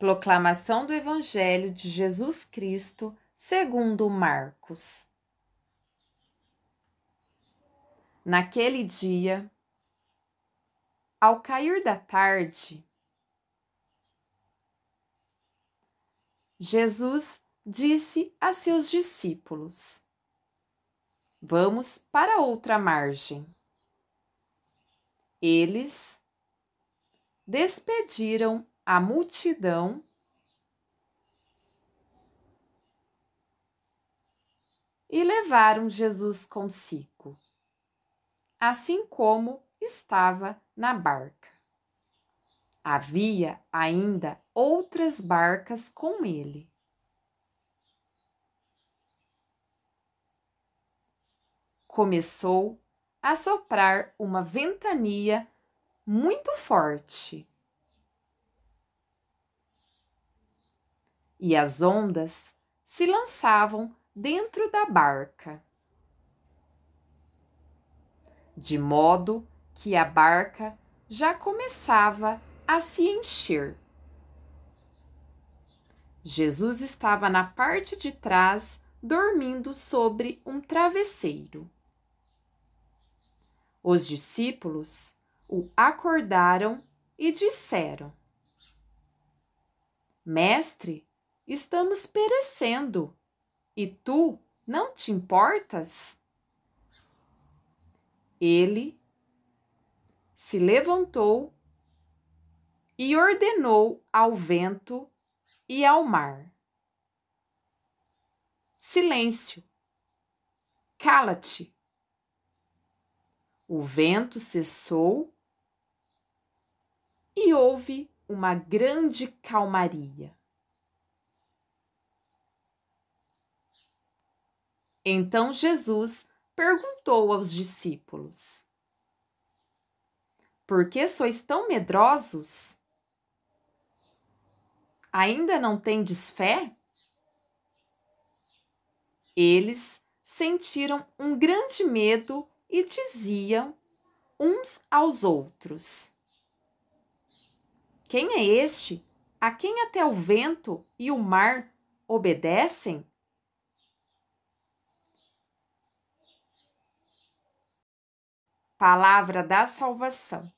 Proclamação do Evangelho de Jesus Cristo segundo Marcos. Naquele dia, ao cair da tarde, Jesus disse a seus discípulos: Vamos para outra margem. Eles despediram a multidão e levaram Jesus consigo, assim como estava na barca. Havia ainda outras barcas com ele. Começou a soprar uma ventania muito forte e as ondas se lançavam dentro da barca, de modo que a barca já começava a se encher. Jesus estava na parte de trás, dormindo sobre um travesseiro. Os discípulos o acordaram e disseram: Mestre, Estamos perecendo e tu não te importas? Ele se levantou e ordenou ao vento e ao mar: Silêncio, cala-te. O vento cessou e houve uma grande calmaria. Então Jesus perguntou aos discípulos: Por que sois tão medrosos? Ainda não tendes fé? Eles sentiram um grande medo e diziam uns aos outros: Quem é este a quem até o vento e o mar obedecem? palavra da salvação.